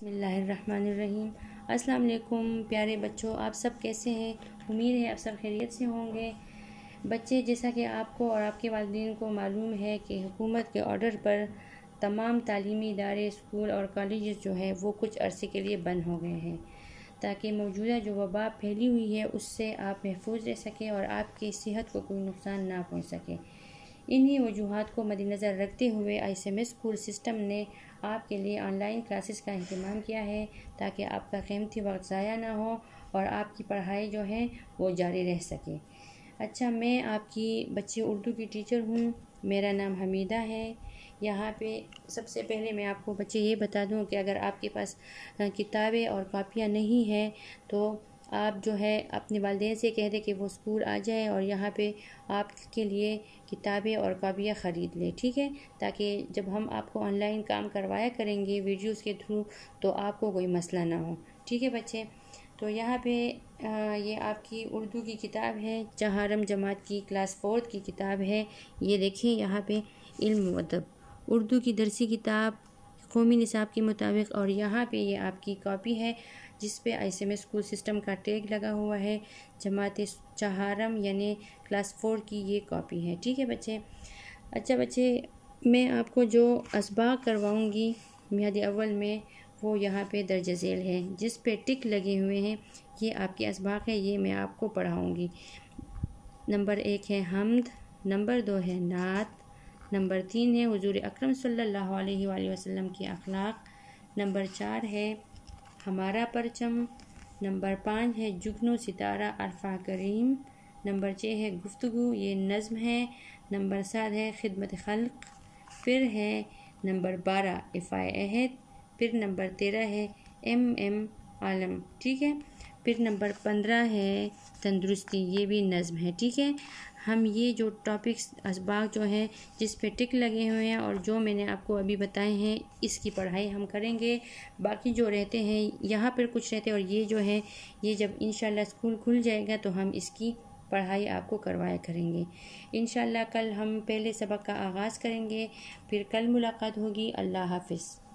بسم اللہ الرحمن الرحیم السلام علیکم پیارے بچوں آپ سب کیسے ہیں امید ہے آپ سب خیریت سے ہوں گے بچے جیسا کہ آپ کو اور آپ کے والدین کو معلوم ہے کہ حکومت کے آرڈر پر تمام تعلیمی ادارے اسکول اور کالجز جو ہیں وہ کچھ عرصے کے لیے بند ہو گئے ہیں تاکہ موجودہ جو وبا پھیلی ہوئی ہے اس سے آپ محفوظ رہ سکیں اور آپ کی صحت کو کوئی نقصان نہ پہنچ سکے انہی وجوہات کو مد نظر رکھتے ہوئے آئی سیم ایم ایس اسکول سسٹم نے آپ کے لیے آن لائن کلاسز کا اہتمام کیا ہے تاکہ آپ کا قیمتی وقت ضائع نہ ہو اور آپ کی پڑھائی جو ہے وہ جاری رہ سکے اچھا میں آپ کی بچے اردو کی ٹیچر ہوں میرا نام حمیدہ ہے یہاں پہ سب سے پہلے میں آپ کو بچے یہ بتا دوں کہ اگر آپ کے پاس کتابیں اور کاپیاں نہیں ہیں تو آپ جو ہے اپنے والدین سے کہہ دیں کہ وہ اسکول آ جائیں اور یہاں پہ آپ کے لیے کتابیں اور کابیاں خرید لیں ٹھیک ہے تاکہ جب ہم آپ کو آن لائن کام کروایا کریں گے ویڈیوز کے تھرو تو آپ کو کوئی مسئلہ نہ ہو ٹھیک ہے بچے تو یہاں پہ یہ آپ کی اردو کی کتاب ہے چہارم جماعت کی کلاس فورتھ کی کتاب ہے یہ دیکھیں یہاں پہ علم و ادب اردو کی درسی کتاب قومی نصاب کے مطابق اور یہاں پہ یہ آپ کی کاپی ہے جس پہ آئی سیم سکول سسٹم کا ٹیگ لگا ہوا ہے جماعت چہارم یعنی کلاس فور کی یہ کاپی ہے ٹھیک ہے بچے اچھا بچے میں آپ کو جو اسباق کرواؤں گی میادی اول میں وہ یہاں پہ درج ذیل ہے جس پہ ٹک لگے ہوئے ہیں یہ آپ کے اسباق ہے یہ میں آپ کو پڑھاؤں گی نمبر ایک ہے حمد نمبر دو ہے نعت نمبر تین ہے حضور اکرم صلی اللہ علیہ وآلہ وسلم کی اخلاق نمبر چار ہے ہمارا پرچم نمبر پانچ ہے جگنو ستارہ عرفہ کریم نمبر چھ ہے گفتگو یہ نظم ہے نمبر سات ہے خدمت خلق پھر ہے نمبر بارہ افائے عہد پھر نمبر تیرہ ہے ایم ایم عالم ٹھیک ہے پھر نمبر پندرہ ہے تندرستی یہ بھی نظم ہے ٹھیک ہے ہم یہ جو ٹاپکس اسباق جو ہیں جس پہ ٹک لگے ہوئے ہیں اور جو میں نے آپ کو ابھی بتائے ہیں اس کی پڑھائی ہم کریں گے باقی جو رہتے ہیں یہاں پر کچھ رہتے ہیں اور یہ جو ہے یہ جب انشاءاللہ سکول اسکول کھل جائے گا تو ہم اس کی پڑھائی آپ کو کروایا کریں گے انشاءاللہ کل ہم پہلے سبق کا آغاز کریں گے پھر کل ملاقات ہوگی اللہ حافظ